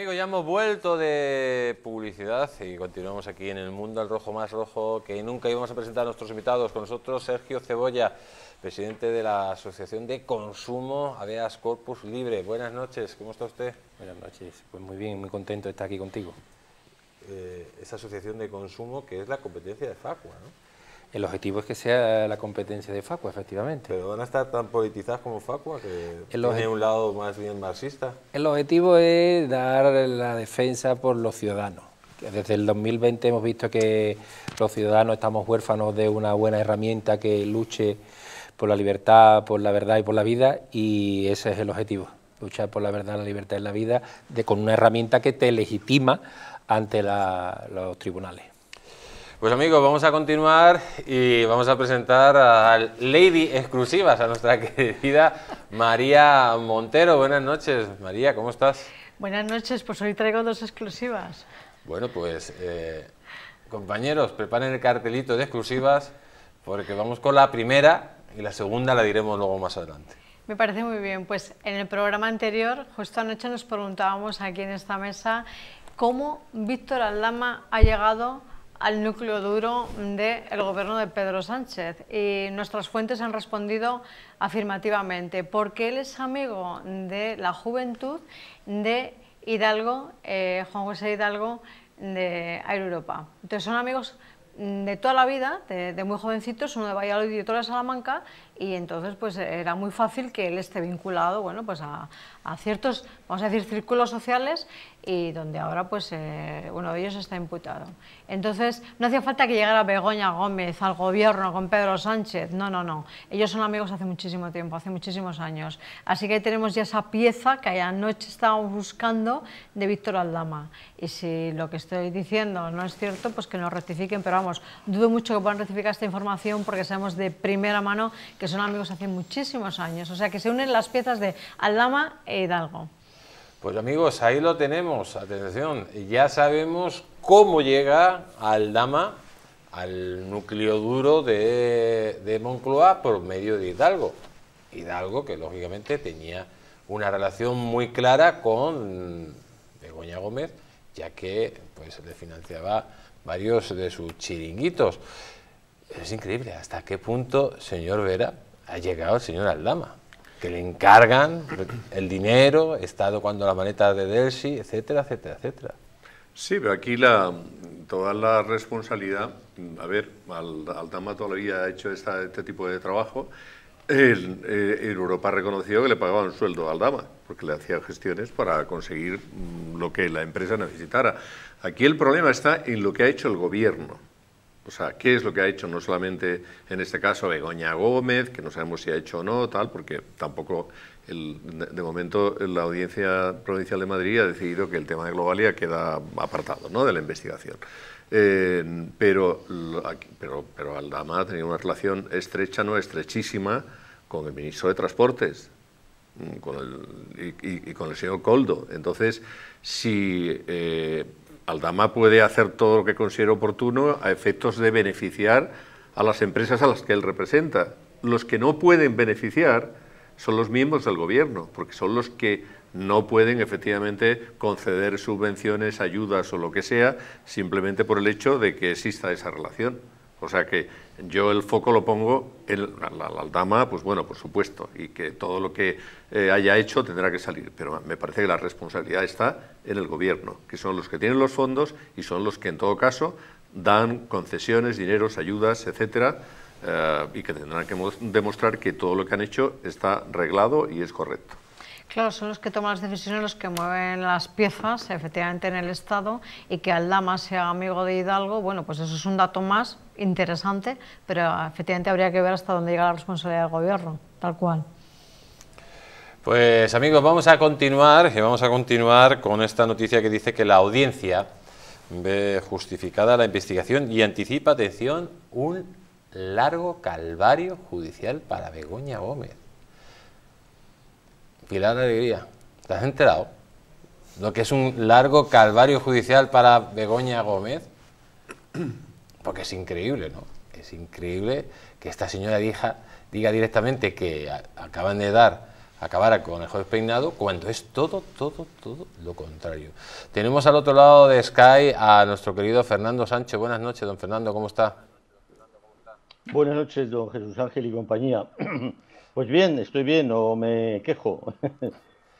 amigos, ya hemos vuelto de publicidad y continuamos aquí en el mundo al rojo más rojo que nunca íbamos a presentar a nuestros invitados. Con nosotros Sergio Cebolla, presidente de la Asociación de Consumo Aveas Corpus Libre. Buenas noches, ¿cómo está usted? Buenas noches, pues muy bien, muy contento de estar aquí contigo. Eh, esa asociación de consumo que es la competencia de Facua, ¿no? El objetivo es que sea la competencia de Facua, efectivamente. Pero van a estar tan politizadas como Facua, que tiene un lado más bien marxista. El objetivo es dar la defensa por los ciudadanos. Desde el 2020 hemos visto que los ciudadanos estamos huérfanos de una buena herramienta que luche por la libertad, por la verdad y por la vida, y ese es el objetivo, luchar por la verdad, la libertad y la vida, con una herramienta que te legitima ante los tribunales. Pues amigos, vamos a continuar y vamos a presentar a Lady Exclusivas, a nuestra querida María Montero. Buenas noches, María, ¿cómo estás? Buenas noches, pues hoy traigo dos exclusivas. Bueno, pues eh, compañeros, preparen el cartelito de exclusivas porque vamos con la primera y la segunda la diremos luego más adelante. Me parece muy bien, pues en el programa anterior, justo anoche nos preguntábamos aquí en esta mesa cómo Víctor Aldama ha llegado al núcleo duro del el gobierno de Pedro Sánchez y nuestras fuentes han respondido afirmativamente porque él es amigo de la juventud de Hidalgo, eh, Juan José Hidalgo de Air Europa. Entonces son amigos de toda la vida, de, muy jovencitos, uno de Valladolid y otro de Salamanca, y entonces pues era muy fácil que él esté vinculado bueno, pues a, a ciertos, vamos a decir, círculos sociales y donde ahora pues eh, uno de ellos está imputado. Entonces, no hacía falta que llegara Begoña Gómez al gobierno con Pedro Sánchez, no, no, no. Ellos son amigos hace muchísimo tiempo, hace muchísimos años. Así que ahí tenemos ya esa pieza que anoche estábamos buscando de Víctor Aldama. Y si lo que estoy diciendo no es cierto, pues que nos rectifiquen, pero vamos, dudo mucho que puedan rectificar esta información porque sabemos de primera mano que son amigos hace muchísimos años. O sea, que se unen las piezas de Aldama... Eh, Hidalgo. Pues amigos, ahí lo tenemos, atención, ya sabemos cómo llega al Dama, al núcleo duro de, Moncloa por medio de Hidalgo. Hidalgo que lógicamente tenía una relación muy clara con Begoña Gómez, ya que pues le financiaba varios de sus chiringuitos. Es increíble hasta qué punto, señor Vera, ha llegado el señor Aldama que le encargan el dinero, estado cuando la maneta de Delsi, etcétera, etcétera, etcétera. Sí, pero aquí la, toda la responsabilidad, a ver, Aldama todavía ha hecho esta, este tipo de trabajo, en, en eh, Europa reconocido que le pagaban un sueldo a Aldama, porque le hacía gestiones para conseguir mm, lo que la empresa necesitara. Aquí el problema está en lo que ha hecho el gobierno. O sea, ¿qué es lo que ha hecho no solamente en este caso Begoña Gómez, que no sabemos si ha hecho o no, tal, porque tampoco de momento la Audiencia Provincial de Madrid ha decidido que el tema de Globalia queda apartado ¿no? de la investigación. Eh, pero, pero, pero Aldama ha tenido una relación estrecha, no estrechísima, con el ministro de Transportes, mm, y, con el señor Coldo. Entonces, si eh, Aldama puede hacer todo lo que considere oportuno a efectos de beneficiar a las empresas a las que él representa. Los que no pueden beneficiar son los miembros del gobierno, porque son los que no pueden efectivamente conceder subvenciones, ayudas o lo que sea, simplemente por el hecho de que exista esa relación. O sea que yo el foco lo pongo en la, aldama, dama, pues bueno, por supuesto, y que todo lo que eh, haya hecho tendrá que salir, pero me parece que la responsabilidad está en el gobierno, que son los que tienen los fondos y son los que en todo caso dan concesiones, dineros, ayudas, etcétera, eh, y que tendrán que demostrar que todo lo que han hecho está reglado y es correcto. Claro, son los que toman las decisiones, los que mueven las piezas, efectivamente, en el Estado, y que Aldama sea amigo de Hidalgo, bueno, pues eso es un dato más interesante, pero efectivamente habría que ver hasta dónde llega la responsabilidad del gobierno, tal cual. Pues amigos, vamos a continuar, vamos a continuar con esta noticia que dice que la audiencia ve justificada la investigación y anticipa, atención, un largo calvario judicial para Begoña Gómez. Pilar Alegría. ¿Te has enterado? Lo que es un largo calvario judicial para Begoña Gómez. Porque es increíble, ¿no? Es increíble que esta señora diga, diga directamente que acaban de dar, acabar con el juez peinado, cuando es todo, todo, todo lo contrario. Tenemos al otro lado de Sky a nuestro querido Fernando Sánchez. Buenas noches, don Fernando, ¿cómo está? Buenas noches, don Jesús Ángel y compañía. Pues bien, estoy bien, no me quejo.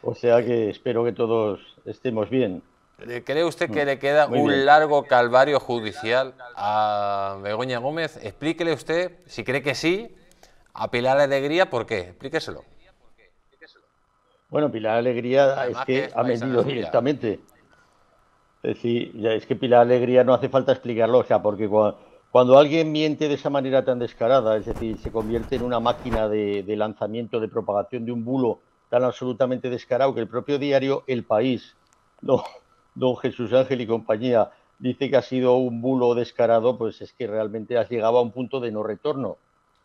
o sea que espero que todos estemos bien. Eh, ¿Cree usted que le queda un largo calvario judicial a Begoña Gómez? Explíquele usted, si cree que sí, a Pilar Alegría, ¿por qué? Explíqueselo. Bueno, Pilar Alegría es que, ha mentido directamente. Es decir, ya es que Pilar Alegría no hace falta explicarlo, o sea, porque cuando cuando alguien miente de esa manera tan descarada, es decir, se convierte en una máquina de, lanzamiento, de propagación de un bulo tan absolutamente descarado que el propio diario El País, don, Jesús Ángel y compañía, dice que ha sido un bulo descarado, pues es que realmente has llegado a un punto de no retorno.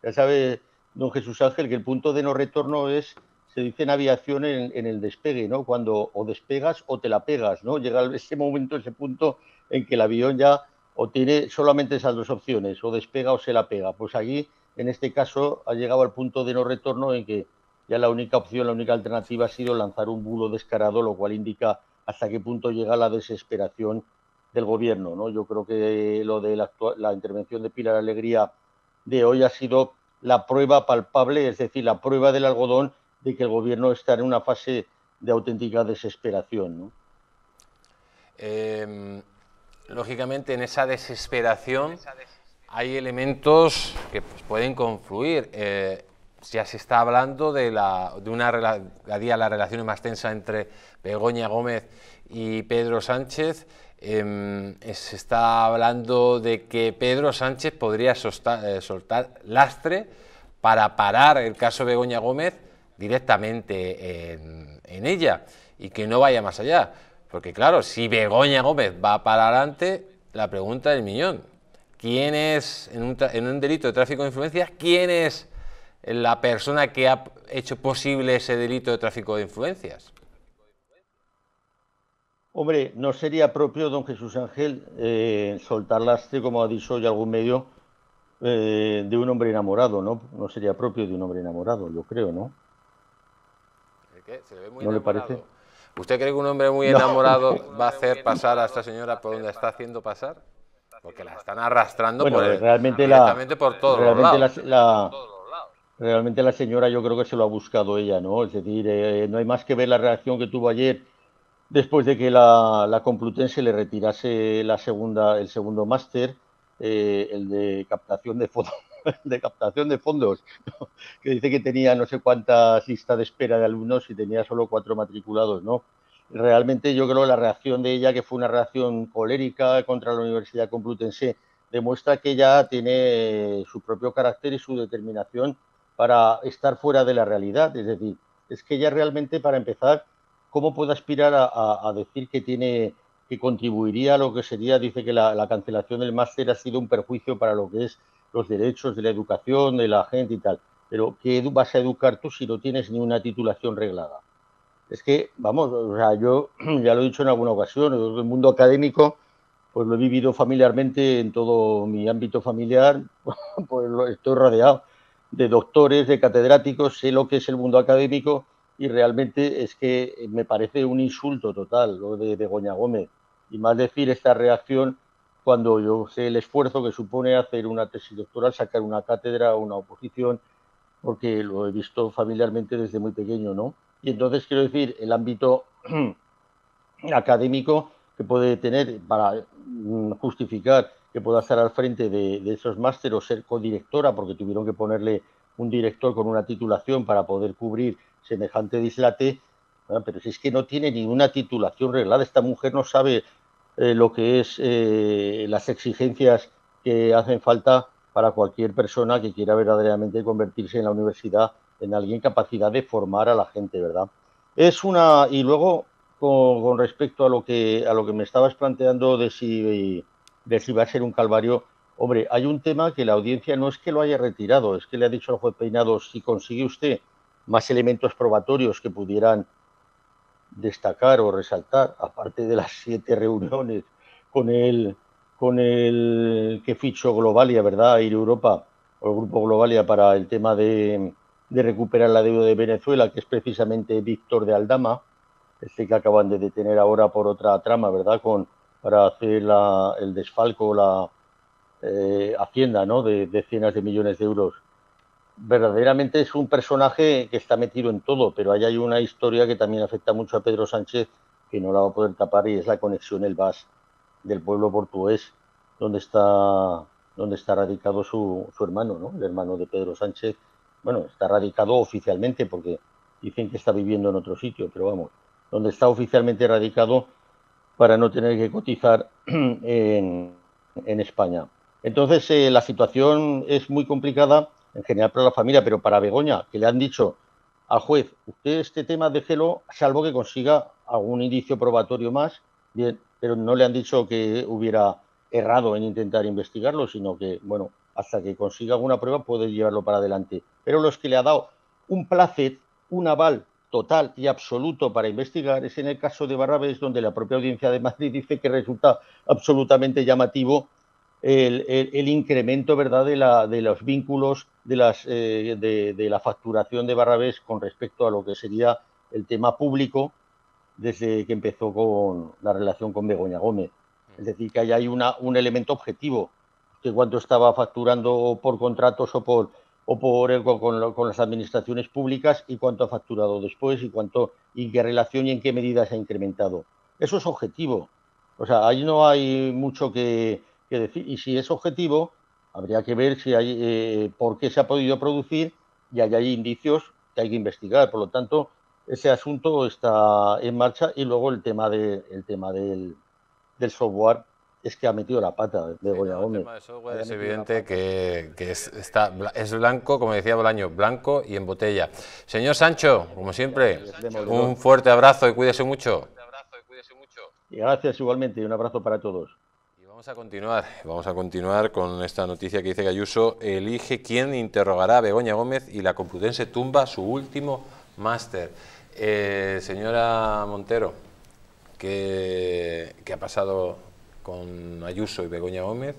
Ya sabe don Jesús Ángel que el punto de no retorno es, se dice en aviación, en, en el despegue, ¿no? Cuando o despegas o te la pegas, ¿no? Llega ese momento, ese punto en que el avión ya o tiene solamente esas dos opciones, o despega o se la pega. Pues aquí, en este caso, ha llegado al punto de no retorno en que ya la única opción, la única alternativa ha sido lanzar un bulo descarado, lo cual indica hasta qué punto llega la desesperación del gobierno. ¿no? Yo creo que lo de la, intervención de Pilar Alegría de hoy ha sido la prueba palpable, es decir, la prueba del algodón de que el gobierno está en una fase de auténtica desesperación. ¿no? Em, lógicamente en esa desesperación hay elementos que pues, pueden confluir. Eh, ya se está hablando de, la, de una día relación más tensa entre Begoña Gómez y Pedro Sánchez. Em, se está hablando de que Pedro Sánchez podría eh, soltar lastre para parar el caso Begoña Gómez directamente en ella y que no vaya más allá. Porque claro, si Begoña Gómez va para adelante, la pregunta del millón. ¿Quién es, en un, delito de tráfico de influencias, quién es la persona que ha hecho posible ese delito de tráfico de influencias? Hombre, no sería propio, don Jesús Ángel, eh, soltar lastre, como ha dicho hoy algún medio, eh, de un hombre enamorado, ¿no? No sería propio de un hombre enamorado, yo creo, ¿no? ¿Se ¿No le parece? ¿Usted cree que un hombre muy enamorado va a hacer pasar a esta señora por donde está haciendo pasar? Porque la están arrastrando por, realmente la, por todos los lados. realmente la señora yo creo que se lo ha buscado ella, ¿no? Es decir, eh, no hay más que ver la reacción que tuvo ayer después de que la, Complutense le retirase la segunda, el segundo máster, eh, el de captación de fotos de captación de fondos, que dice que tenía no sé cuántas listas de espera de alumnos y tenía solo cuatro matriculados, ¿no? Realmente yo creo la reacción de ella, que fue una reacción colérica contra la Universidad Complutense, demuestra que ella tiene su propio carácter y su determinación para estar fuera de la realidad. Es decir, es que ella realmente, para empezar, ¿cómo puede aspirar a, decir que tiene que contribuiría a lo que sería, dice que la cancelación del máster ha sido un perjuicio para lo que es los derechos de la educación de la gente y tal. Pero ¿qué vas a educar tú si no tienes ni una titulación reglada? Es que, vamos, o sea, yo ya lo he dicho en alguna ocasión, el mundo académico, pues lo he vivido familiarmente en todo mi ámbito familiar, pues estoy rodeado de doctores, de catedráticos, sé lo que es el mundo académico y realmente es que me parece un insulto total lo de Goña Gómez. Y más decir esta reacción cuando yo sé el esfuerzo que supone hacer una tesis doctoral, sacar una cátedra o una oposición, porque lo he visto familiarmente desde muy pequeño, ¿no? Y entonces quiero decir, el ámbito académico que puede tener para mm, justificar que pueda estar al frente de, esos másteres o ser codirectora, porque tuvieron que ponerle un director con una titulación para poder cubrir semejante dislate, ah, pero si es que no tiene ninguna titulación reglada, esta mujer no sabe eh, lo que es eh, las exigencias que hacen falta para cualquier persona que quiera verdaderamente convertirse en la universidad en alguien capacidad de formar a la gente, ¿verdad? Es una y luego con, respecto a lo que a lo que me estabas planteando de si de si va a ser un calvario, hombre, hay un tema que la audiencia no es que lo haya retirado, es que le ha dicho al juez Peinado si consigue usted más elementos probatorios que pudieran destacar o resaltar, aparte de las siete reuniones con el, con el que fichó Globalia, ¿verdad? Ir Europa, o el Grupo Globalia para el tema de, recuperar la deuda de Venezuela, que es precisamente Víctor de Aldama, este que acaban de detener ahora por otra trama, ¿verdad? Con, para hacer el desfalco, la eh, hacienda, ¿no? De decenas de millones de euros verdaderamente es un personaje que está metido en todo, pero ahí hay una historia que también afecta mucho a Pedro Sánchez, que no la va a poder tapar, y es la conexión el VAS del pueblo portugués, donde está, donde está radicado su, su hermano, ¿no? el hermano de Pedro Sánchez. Bueno, está radicado oficialmente, porque dicen que está viviendo en otro sitio, pero vamos, donde está oficialmente radicado para no tener que cotizar en, España. Entonces, eh, la situación es muy complicada en general para la familia, pero para Begoña, que le han dicho al juez, usted este tema déjelo, salvo que consiga algún indicio probatorio más, bien, pero no le han dicho que hubiera errado en intentar investigarlo, sino que, bueno, hasta que consiga alguna prueba puede llevarlo para adelante. Pero los que le ha dado un placer, un aval total y absoluto para investigar es en el caso de Barrabés, donde la propia audiencia de Madrid dice que resulta absolutamente llamativo el, incremento ¿verdad? De, la, de los vínculos de, las, eh, de, la facturación de Barrabés con respecto a lo que sería el tema público desde que empezó con la relación con Begoña Gómez. Es decir, que ahí hay una, un elemento objetivo, que cuánto estaba facturando por contratos o por o por, con, con, las administraciones públicas y cuánto ha facturado después y cuánto y qué relación y en qué medida se ha incrementado. Eso es objetivo. O sea, ahí no hay mucho que, decir, y si es objetivo, habría que ver si hay eh, por qué se ha podido producir y hay, hay indicios que hay que investigar. Por lo tanto, ese asunto está en marcha y luego el tema de tema del, software es que ha metido la pata de Gómez. El tema de software es evidente que, es, es blanco, como decía Bolaño, blanco y en botella. Señor Sancho, como siempre, un fuerte abrazo y cuídese mucho. Y gracias igualmente y un abrazo para todos. Vamos a continuar, vamos a continuar con esta noticia que dice que Ayuso elige quién interrogará a Begoña Gómez y la Complutense tumba su último máster. Eh, señora Montero, ¿qué, ha pasado con Ayuso y Begoña Gómez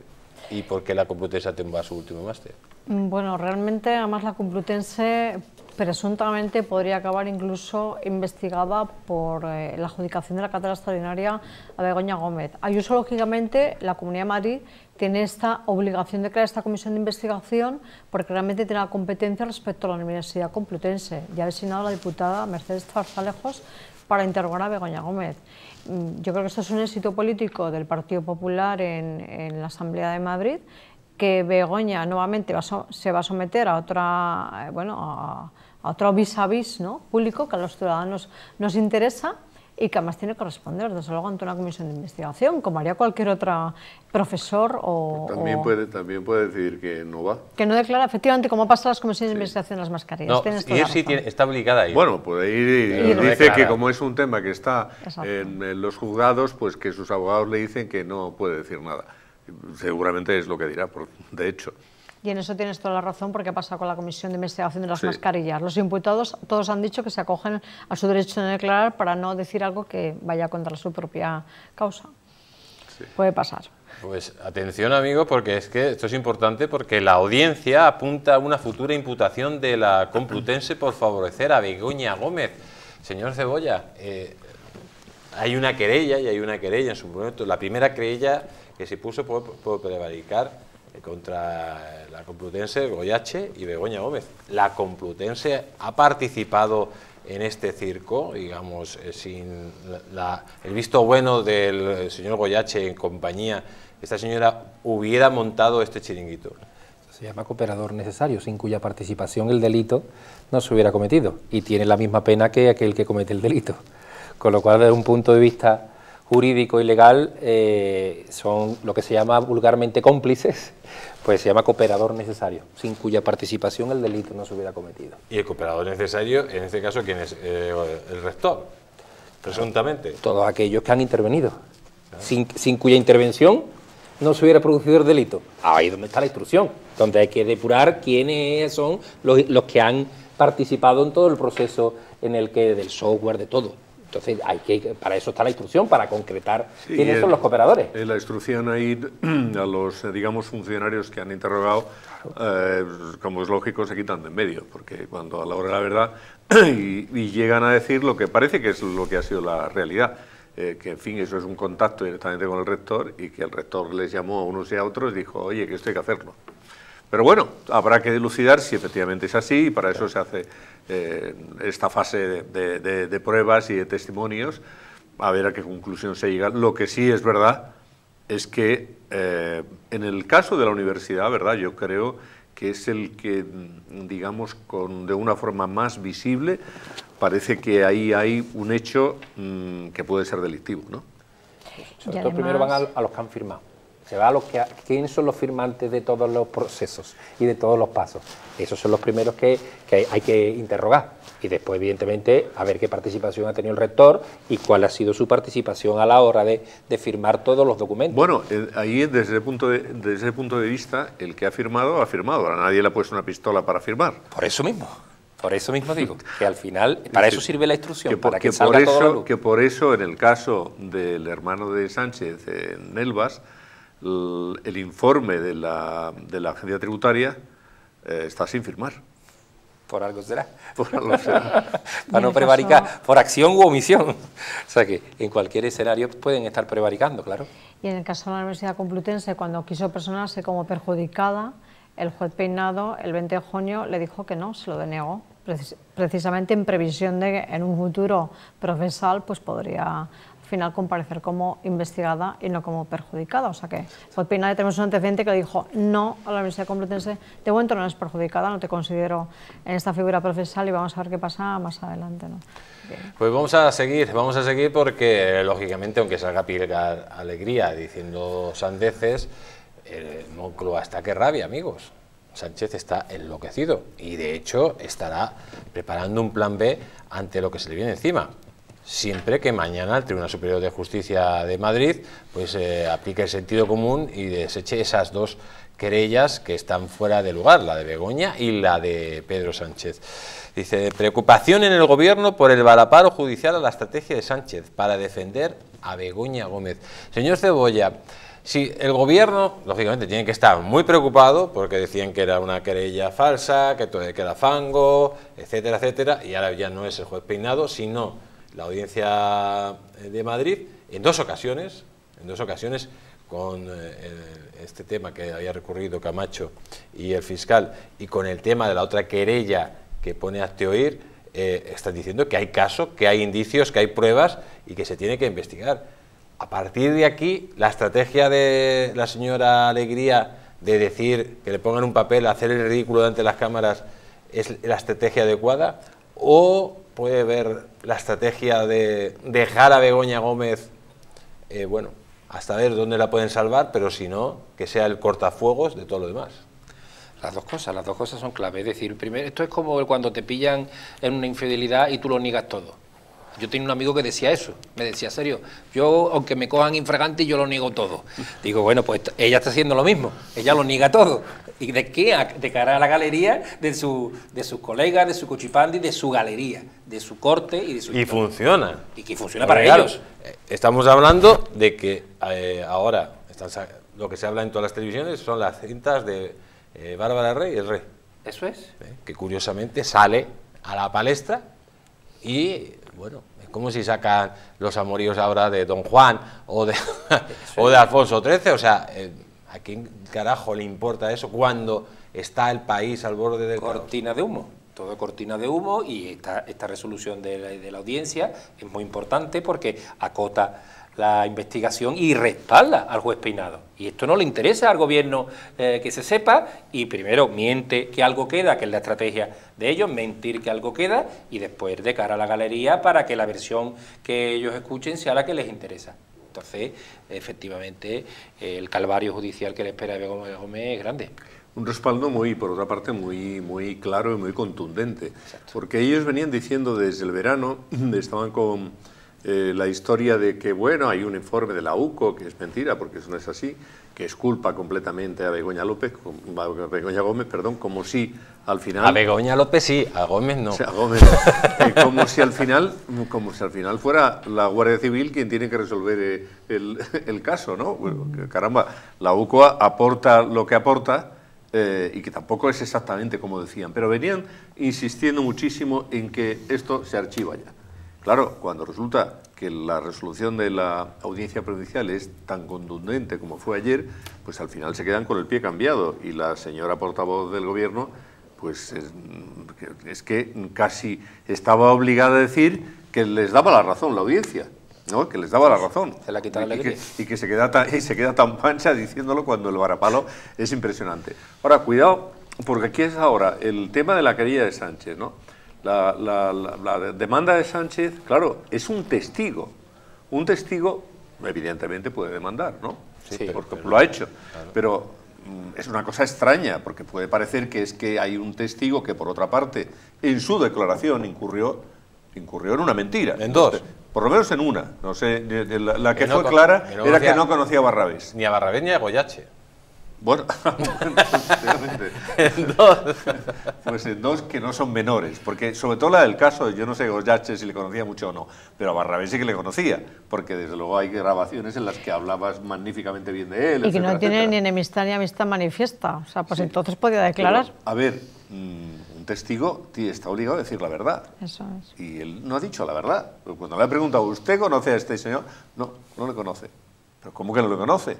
y por qué la Complutense tumba su último máster? Mm, bueno, realmente además la Complutense presuntamente podría acabar incluso investigada por eh, la adjudicación de la cátedra extraordinaria a Begoña Gómez. Ayuso, lógicamente, la Comunidad de Madrid tiene esta obligación de crear esta comisión de investigación porque realmente tiene la competencia respecto a la Universidad Complutense. Ya ha designado a la diputada Mercedes Farzalejos para interrogar a Begoña Gómez. Mm, yo creo que esto es un éxito político del Partido Popular en la Asamblea de Madrid que Begoña nuevamente se va a someter a otra, eh, bueno, a, otro vis a vis ¿no? público que a los ciudadanos nos interesa y que además tiene que responder, desde luego, ante una comisión de investigación, como haría cualquier otro profesor o... También, puede, también puede que no va. Que no declara, efectivamente, como pasa las comisiones de investigación las mascarillas. No, y sí está obligada a Bueno, puede ir y, dice que como es un tema que está en los juzgados, pues que sus abogados le dicen que no puede decir nada seguramente es lo que dirá, de hecho. Y en eso tienes toda la razón, porque ha pasado con la Comisión de Investigación de las Mascarillas. Los imputados todos han dicho que se acogen a su derecho de declarar para no decir algo que vaya contra su propia causa. Puede pasar. Pues atención amigo, porque es que esto es importante porque la audiencia apunta a una futura imputación de la Complutense por favorecer a Begoña Gómez. Señor Cebolla, eh, hay una querella y hay una querella en su momento. La primera querella que se puso por, prevaricar eh, contra la Complutense Goyache y Begoña Gómez. La Complutense ha participado en este circo, digamos, eh, sin el visto bueno del eh, señor Goyache en compañía, esta señora hubiera montado este chiringuito. Se llama cooperador necesario, sin cuya participación el delito no se hubiera cometido y tiene la misma pena que aquel que comete el delito. Con lo cual, desde un punto de vista jurídico y legal eh, son lo que se llama vulgarmente cómplices, pues se llama cooperador necesario, sin cuya participación el delito no se hubiera cometido. ¿Y el cooperador necesario, en este caso, quién es? Eh, ¿El rector? Presuntamente. Todos aquellos que han intervenido, sin, cuya intervención no se hubiera producido el delito. Ahí es donde está la instrucción, donde hay que depurar quiénes son los, los que han participado en todo el proceso en el que del software, de todo. Entonces, hay que, para eso está la instrucción, para concretar quiénes eh, son los cooperadores. En eh, la instrucción ahí a los, eh, digamos, funcionarios que han interrogado, como es lógico, se quitan de en medio, porque cuando a la hora de la verdad y, llegan a decir lo que parece que es lo que ha sido la realidad, que en fin, eso es un contacto directamente con el rector y que el rector les llamó a unos y a otros y dijo, oye, que esto hay que hacerlo. Pero bueno, habrá que dilucidar si efectivamente es así y para eso se hace eh, esta fase de, pruebas y de testimonios, a ver a qué conclusión se llega. Lo que sí es verdad es que eh, en el caso de la universidad, ¿verdad? Yo creo que es el que, mm, digamos, con, de una forma más visible, parece que ahí hay un hecho mm, que puede ser delictivo, ¿no? primero van a los que han firmado. Se va a que, son los firmantes de todos los procesos y de todos los pasos. Esos son los primeros que, hay que interrogar. Y después, evidentemente, a ver qué participación ha tenido el rector y cuál ha sido su participación a la hora de, firmar todos los documentos. Bueno, eh, ahí desde ese punto de, desde punto de vista, el que ha firmado, ha firmado. A nadie le ha puesto una pistola para firmar. Por eso mismo. Por eso mismo digo, que al final, para eso sirve la instrucción, que por, eso, Que por eso, en el caso del hermano de Sánchez, eh, Nelvas, el informe de la, de la agencia tributaria eh, está sin firmar. Por algo será. Por Para no prevaricar, por acción u omisión. O sea que en cualquier escenario pueden estar prevaricando, claro. Y en el caso de la Universidad Complutense, cuando quiso personarse como perjudicada, el juez Peinado, el 20 de junio, le dijo que no, se lo denegó. precisamente en previsión de que en un futuro ...profesal pues podría al final comparecer como investigada y no como perjudicada. O sea que por Pineda tenemos un antecedente que dijo no a la Universidad Complutense, de momento no eres perjudicada, no te considero en esta figura profesional y vamos a ver qué pasa más adelante. ¿no? Pues vamos a seguir, vamos a seguir porque lógicamente aunque salga pilgar Alegría diciendo sandeces, el Moncloa está que rabia, amigos. Sánchez está enloquecido y de hecho estará preparando un plan B ante lo que se le viene encima siempre que mañana el Tribunal Superior de Justicia de Madrid pues, eh, aplique el sentido común y deseche esas dos querellas que están fuera de lugar, la de Begoña y la de Pedro Sánchez. Dice, preocupación en el gobierno por el balaparo judicial a la estrategia de Sánchez para defender a Begoña Gómez. Señor Cebolla, si el gobierno, lógicamente, tiene que estar muy preocupado porque decían que era una querella falsa, que, todo, que era fango, etcétera, etcétera, y ahora ya no es el juez peinado, sino la audiencia eh, de Madrid en dos ocasiones, en dos ocasiones con eh, este tema que había recurrido Camacho y el fiscal y con el tema de la otra querella que pone a oír, eh, están diciendo que hay caso, que hay indicios, que hay pruebas y que se tiene que investigar. A partir de aquí, la estrategia de la señora Alegría de decir que le pongan un papel, hacer el ridículo delante de las cámaras, es la estrategia adecuada o puede ver la estrategia de dejar a Begoña Gómez, eh, bueno, hasta ver dónde la pueden salvar, pero si no, que sea el cortafuegos de todo lo demás. Las dos cosas, las dos cosas son clave. Es decir, primero, esto es como cuando te pillan en una infidelidad y tú lo niegas todo. Yo tenía un amigo que decía eso, me decía, serio, yo aunque me cojan infragante yo lo niego todo. Digo, bueno, pues ella está haciendo lo mismo, ella lo niega todo. ¿Y de qué? De cara a la galería de, su, de sus colegas, de su cochipandi, de su galería, de su corte y de su... Y funciona. Y que funciona para ellos. Eh, estamos hablando de que eh, ahora lo que se habla en todas las televisiones son las cintas de eh, Bárbara Rey y el Rey. Eso es. que curiosamente sale a la palestra y bueno, es como si sacan los amoríos ahora de Don Juan o de, o de Alfonso XIII. O sea, eh, ¿a quién carajo le importa eso cuando está el país al borde de... Cortina de humo todo cortina de humo y esta, esta resolución de la, de la, audiencia es muy importante porque acota la investigación y respalda al juez Peinado. Y esto no le interesa al gobierno eh, que se sepa y primero miente que algo queda, que es la estrategia de ellos, mentir que algo queda y después de cara a la galería para que la versión que ellos escuchen sea la que les interesa. Entonces, efectivamente, el calvario judicial que le espera a Gómez es grande. Un respaldo muy, por otra parte, muy, muy claro y muy contundente. Porque ellos venían diciendo desde el verano, estaban con eh, la historia de que, bueno, hay un informe de la UCO, que es mentira, porque eso no es así, que es culpa completamente a Begoña López, a Begoña Gómez, perdón, como si al final... A Begoña López sí, a Gómez no. a Gómez eh, como, si al final, como si al final fuera la Guardia Civil quien tiene que resolver eh, el, caso, ¿no? caramba, la UCO aporta lo que aporta, y que tampoco es exactamente como decían, pero venían insistiendo muchísimo en que esto se archiva ya. Claro, cuando resulta que la resolución de la audiencia provincial es tan contundente como fue ayer, pues al final se quedan con el pie cambiado y la señora portavoz del Gobierno, pues es, mm, que casi estaba obligada a decir que les daba la razón la audiencia. ¿no? que les daba la razón. Se la quitaba y, que, y que se queda tan, pancha diciéndolo cuando el varapalo es impresionante. Ahora, cuidado, porque aquí es ahora el tema de la querida de Sánchez, ¿no? la, demanda de Sánchez, claro, es un testigo. Un testigo, evidentemente, puede demandar, ¿no? Sí, porque lo ha hecho. Pero mm, es una cosa extraña, porque puede parecer que es que hay un testigo que, por otra parte, en su declaración incurrió, incurrió en una mentira. En dos. por lo menos en una. No sé, la, que, fue clara era que no conocía a Barrabés. Ni a Barrabés ni a Goyache. Bueno, dos. Pues dos que no son menores, porque sobre todo la del caso, yo no sé Goyache si le conocía mucho o no, pero a Barrabé sí que le conocía, porque desde luego hay grabaciones en las que hablabas magníficamente bien de él. Y que no tiene ni enemistad ni amistad manifiesta, o sea, pues entonces podía declarar. a ver, mm, un testigo está obligado a decir la verdad. Eso es. Y él no ha dicho la verdad. Cuando le ha preguntado, ¿usted conoce a este señor? No, no le conoce. ¿Pero cómo que no le conoce?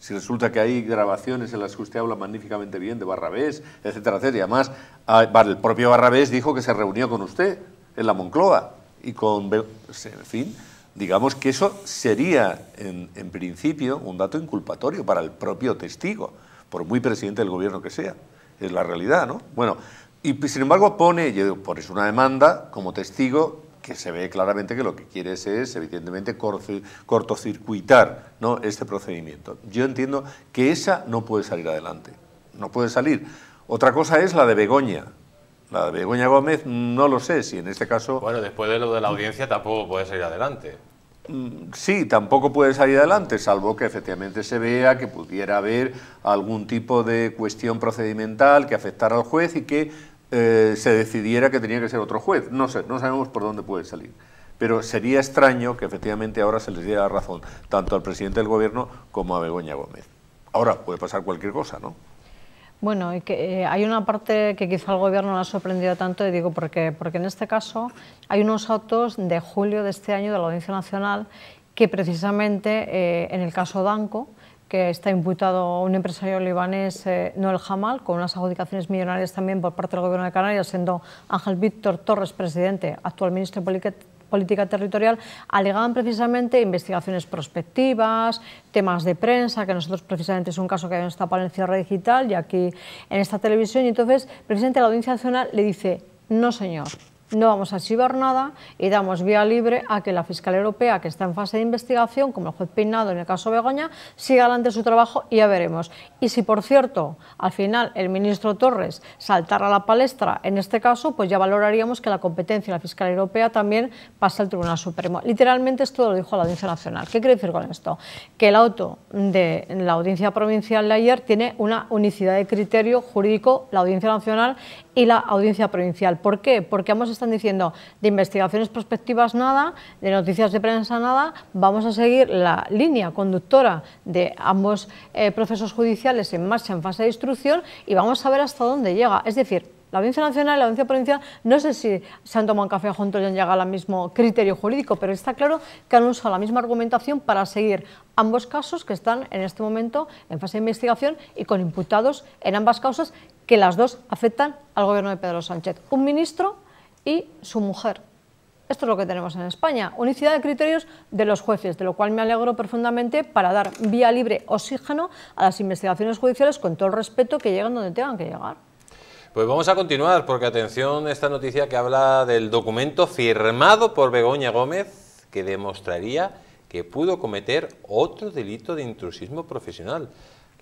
Si resulta que hay grabaciones en las que usted habla magníficamente bien de Barrabés, etcétera, etcétera. Y además, ah, el propio Barrabés dijo que se reunió con usted en la Moncloa y con... En fin, digamos que eso sería, en, principio, un dato inculpatorio para el propio testigo, por muy presidente del gobierno que sea. Es la realidad, ¿no? Bueno, y sin embargo pone, por eso una demanda como testigo que se ve claramente que lo que quieres es, evidentemente, cortocircuitar ¿no? este procedimiento. Yo entiendo que esa no puede salir adelante, no puede salir. Otra cosa es la de Begoña, la de Begoña Gómez, no lo sé si en este caso... Bueno, después de lo de la audiencia tampoco puede salir adelante. Mm, sí, tampoco puede salir adelante, salvo que efectivamente se vea que pudiera haber algún tipo de cuestión procedimental que afectara al juez y que eh, se decidiera que tenía que ser otro juez. No sé, no sabemos por dónde puede salir. Pero sería extraño que efectivamente ahora se les diera razón tanto al presidente del gobierno como a Begoña Gómez. Ahora puede pasar cualquier cosa, ¿no? Bueno, y eh, hay una parte que quizá el gobierno no ha sorprendido tanto, y digo porque, porque en este caso hay unos autos de julio de este año de la Audiencia Nacional que precisamente eh, en el caso Danco que está imputado un empresario libanés, eh, Noel Jamal, con unas adjudicaciones millonarias también por parte del Gobierno de Canarias, siendo Ángel Víctor Torres presidente, actual ministro de Política Territorial, alegaban precisamente investigaciones prospectivas, temas de prensa, que nosotros precisamente es un caso que habíamos tapado en el cierre digital y aquí en esta televisión. Y entonces, precisamente la Audiencia Nacional le dice, no señor, no vamos a archivar nada y damos vía libre a que la fiscal Europea, que está en fase de investigación, como el juez Peinado en el caso Begoña, siga adelante su trabajo y ya veremos. Y si, por cierto, al final el ministro Torres saltara a la palestra en este caso, pues ya valoraríamos que la competencia de la Fiscalía Europea también pasa al Tribunal Supremo. Literalmente esto lo dijo la Audiencia Nacional. ¿Qué quiere decir con esto? Que el auto de la Audiencia Provincial de ayer tiene una unicidad de criterio jurídico, la Audiencia Nacional y la Audiencia Provincial. ¿Por qué? Porque ambos están diciendo de investigaciones prospectivas nada, de noticias de prensa nada, vamos a seguir la línea conductora de ambos eh, procesos judiciales en marcha en fase de instrucción y vamos a ver hasta dónde llega. Es decir, la Audiencia Nacional y la Audiencia Provincial, no sé si se han tomado café juntos y han llegado al mismo criterio jurídico, pero está claro que han usado la misma argumentación para seguir ambos casos que están en este momento en fase de investigación y con imputados en ambas causas que las dos afectan al gobierno de Pedro Sánchez, un ministro y su mujer. Esto es lo que tenemos en España, unicidad de criterios de los jueces, de lo cual me alegro profundamente para dar vía libre oxígeno a las investigaciones judiciales con todo el respeto que llegan donde tengan que llegar. Pues vamos a continuar, porque atención esta noticia que habla del documento firmado por Begoña Gómez que demostraría que pudo cometer otro delito de intrusismo profesional.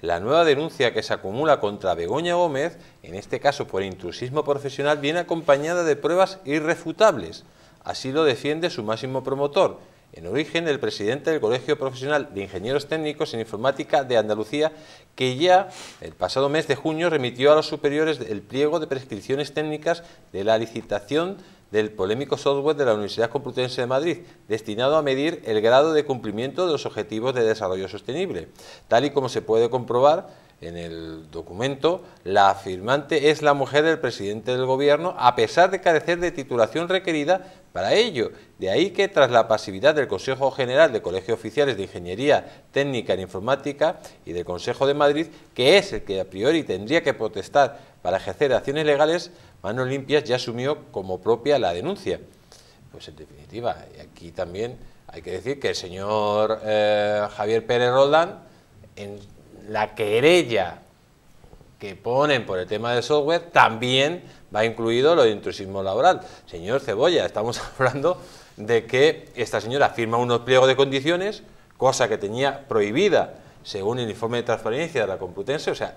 La nueva denuncia que se acumula contra Begoña Gómez, en este caso por intrusismo profesional, viene acompañada de pruebas irrefutables. Así lo defiende su máximo promotor, en origen el presidente del Colegio Profesional de Ingenieros Técnicos en Informática de Andalucía, que ya el pasado mes de junio remitió a los superiores el pliego de prescripciones técnicas de la licitación del polémico software de la Universidad Complutense de Madrid, destinado a medir el grado de cumplimiento de los objetivos de desarrollo sostenible. Tal y como se puede comprobar en el documento, la afirmante es la mujer del presidente del gobierno, a pesar de carecer de titulación requerida para ello. De ahí que, tras la pasividad del Consejo General de Colegios Oficiales de Ingeniería Técnica en Informática y del Consejo de Madrid, que es el que a priori tendría que protestar para ejercer acciones legales, Manos Limpias ya asumió como propia la denuncia. Pues en definitiva, aquí también hay que decir que el señor eh, Javier Pérez Roldán, en la querella que ponen por el tema del software, también va incluido lo de intrusismo laboral. Señor Cebolla, estamos hablando de que esta señora firma un pliegos de condiciones, cosa que tenía prohibida según el informe de transparencia de la Complutense, o sea,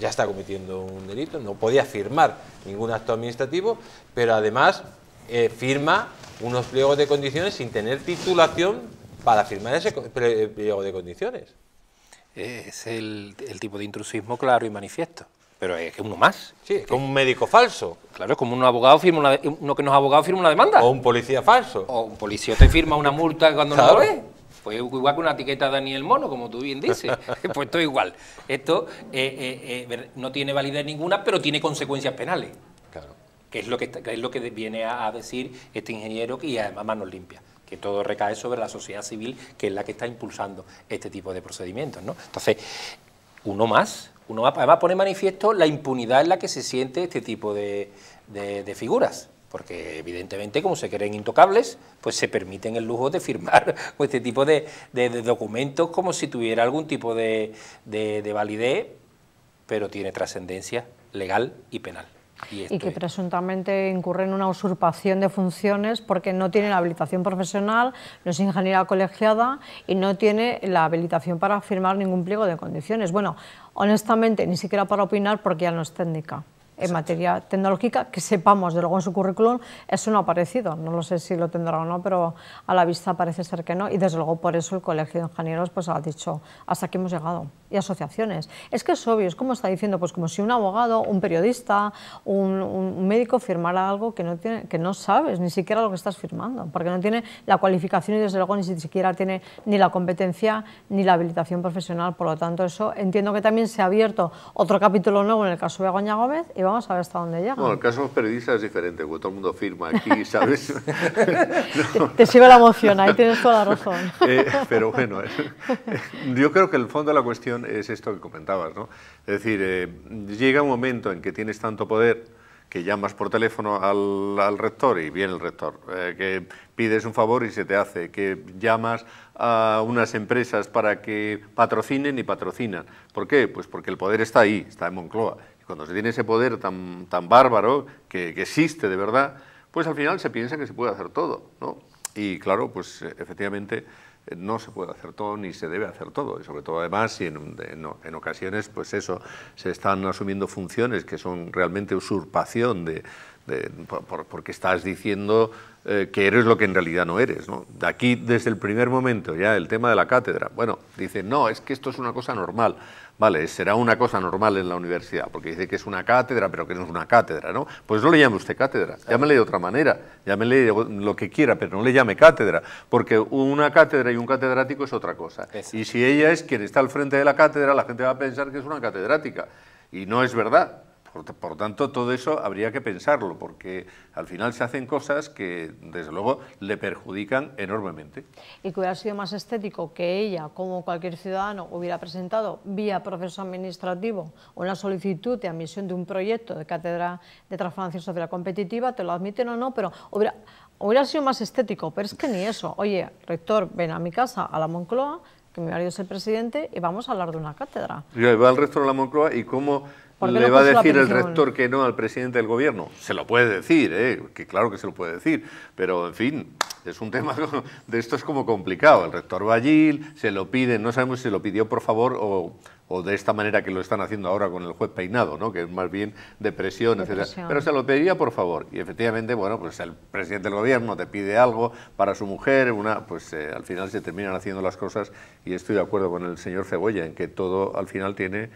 ya está cometiendo un delito, no podía firmar ningún acto administrativo, pero además eh, firma unos pliegos de condiciones sin tener titulación para firmar ese eh, pliego de condiciones. Eh, es el, tipo de intrusismo claro y manifiesto. Pero es que uno más. Sí, es como un médico falso. Claro, es como un abogado firma una, uno que no es abogado firma una demanda. O un policía falso. O un policía te firma una multa cuando no lo ve. Pues igual que una etiqueta de Daniel Mono, como tú bien dices. pues esto es igual. Esto eh, eh, eh, no tiene validez ninguna, pero tiene consecuencias penales. Claro. Que es lo que, es lo que viene a, decir este ingeniero y además manos limpias que todo recae sobre la sociedad civil, que es la que está impulsando este tipo de procedimientos. ¿no? Entonces, uno más, uno más, además pone manifiesto la impunidad en la que se siente este tipo de figuras porque evidentemente como se creen intocables, pues se permiten el lujo de firmar pues, este tipo de, documentos como si tuviera algún tipo de, validez, pero tiene trascendencia legal y penal. Y, y, que presuntamente incurre en una usurpación de funciones porque no tiene la habilitación profesional, no es ingeniera colegiada y no tiene la habilitación para firmar ningún pliego de condiciones. Bueno, honestamente, ni siquiera para opinar porque ya no es técnica en materia tecnológica, que sepamos de luego en su currículum, eso no ha aparecido. No lo sé si lo tendrá o no, pero a la vista parece ser que no. Y desde luego por eso el Colegio de Ingenieros pues, ha dicho hasta aquí hemos llegado y asociaciones. Es que es obvio, es como está diciendo, pues como si un abogado, un periodista, un, médico firmara algo que no, tiene, que no sabes ni siquiera lo que estás firmando, porque no tiene la cualificación y desde luego ni siquiera tiene ni la competencia ni la habilitación profesional. Por lo tanto, eso entiendo que también se ha abierto otro capítulo nuevo en el caso de Agoña Gómez y vamos a ver hasta dónde llega. Bueno, el caso de los periodistas es diferente, porque todo el mundo firma aquí, ¿sabes? te, sirve la emoción, ahí tienes toda la razón. Eh, pero bueno, yo creo que el fondo de la cuestión es esto que comentabas, ¿no? Es decir, eh, llega un momento en que tienes tanto poder que llamas por teléfono al, rector y viene el rector, eh, que pides un favor y se te hace, que llamas a unas empresas para que patrocinen y patrocinan. ¿Por qué? Pues porque el poder está ahí, está en Moncloa. Y cuando se tiene ese poder tan, bárbaro, que, existe de verdad, pues al final se piensa que se puede hacer todo, Y claro, pues eh, efectivamente no se puede hacer todo ni se debe hacer todo. Y sobre todo, además, si en, ocasiones, pues eso, se están asumiendo funciones que son realmente usurpación de, porque estás diciendo eh, que eres lo que en realidad no eres. De aquí, desde el primer momento, ya el tema de la cátedra, bueno, dicen, no, es que esto es una cosa normal. Vale, será una cosa normal en la universidad, porque dice que es una cátedra, pero que no es una cátedra, ¿no? Pues no le llame usted cátedra, llámele de otra manera, llámele lo que quiera, pero no le llame cátedra, porque una cátedra y un catedrático es otra cosa. Y si ella es quien está al frente de la cátedra, la gente va a pensar que es una catedrática, y no es verdad. Por, tanto, todo eso habría que pensarlo, porque al final se hacen cosas que, desde luego, le perjudican enormemente. Y que hubiera sido más estético que ella, como cualquier ciudadano, hubiera presentado vía proceso administrativo una solicitud de admisión de un proyecto de cátedra de transformación social competitiva, te lo admiten o no, pero hubiera, sido más estético, pero es que ni eso. Oye, rector, ven a mi casa, a la Moncloa, que mi marido es el presidente, y vamos a hablar de una cátedra. Y va al rector a la Moncloa y cómo le va a decir el rector que no al presidente del gobierno. Se lo puede decir, ¿eh? que claro que se lo puede decir, pero en fin, es un tema de esto es como complicado. El rector va allí, se lo pide, no sabemos si lo pidió por favor o, de esta manera que lo están haciendo ahora con el juez peinado, ¿no? que es más bien de presión, etc. Pero se lo pedía por favor. Y efectivamente, bueno, pues el presidente del gobierno te pide algo para su mujer, una, pues eh, al final se terminan haciendo las cosas y estoy de acuerdo con el señor Cebolla en que todo al final tiene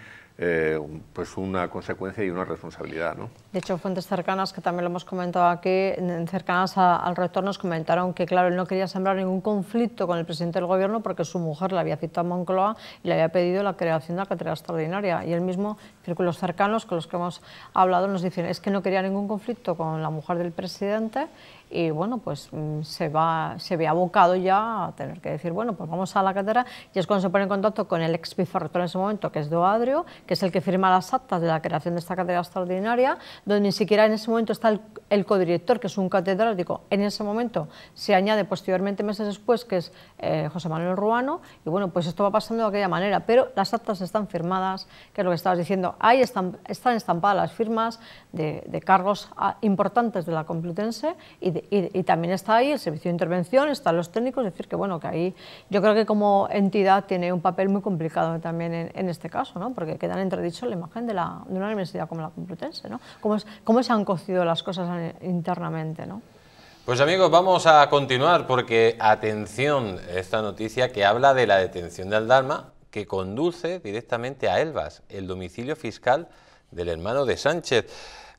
eh, pues una consecuencia y una responsabilidad. ¿no? De hecho, fuentes cercanas, que también lo hemos comentado aquí, cercanas al rector, nos comentaron que, claro, él no quería sembrar ningún conflicto con el presidente del gobierno porque su mujer le había citado a Moncloa y le había pedido la creación de la cátedra extraordinaria. Y él mismo, círculos cercanos con los que hemos hablado, nos dicen es que no quería ningún conflicto con la mujer del presidente y bueno, pues mm, se, va, se ve abocado ya a tener que decir, bueno, pues vamos a la cátedra y es cuando se pone en contacto con el ex en ese momento, que es Doadrio, que es el que firma las actas de la creación de esta cátedra extraordinaria, donde ni siquiera en ese momento está el, el codirector, que es un catedrático, en ese momento se añade posteriormente, meses después, que es eh, José Manuel Ruano, y bueno, pues esto va pasando de aquella manera, pero las actas están firmadas, que es lo que estabas diciendo, ahí están, están estampadas las firmas de, cargos ah, importantes de la Complutense y, también está ahí el servicio de intervención, están los técnicos, es decir, que bueno, que ahí yo creo que como entidad tiene un papel muy complicado también en, este caso, ¿no? porque quedan entredichos la imagen de, la, de una universidad como la Complutense, ¿no? ¿Cómo, cómo se han cocido las cosas en internamente, ¿no? Pues amigos, vamos a continuar porque, atención, esta noticia que habla de la detención de aldama que conduce directamente a Elvas, el domicilio fiscal del hermano de Sánchez.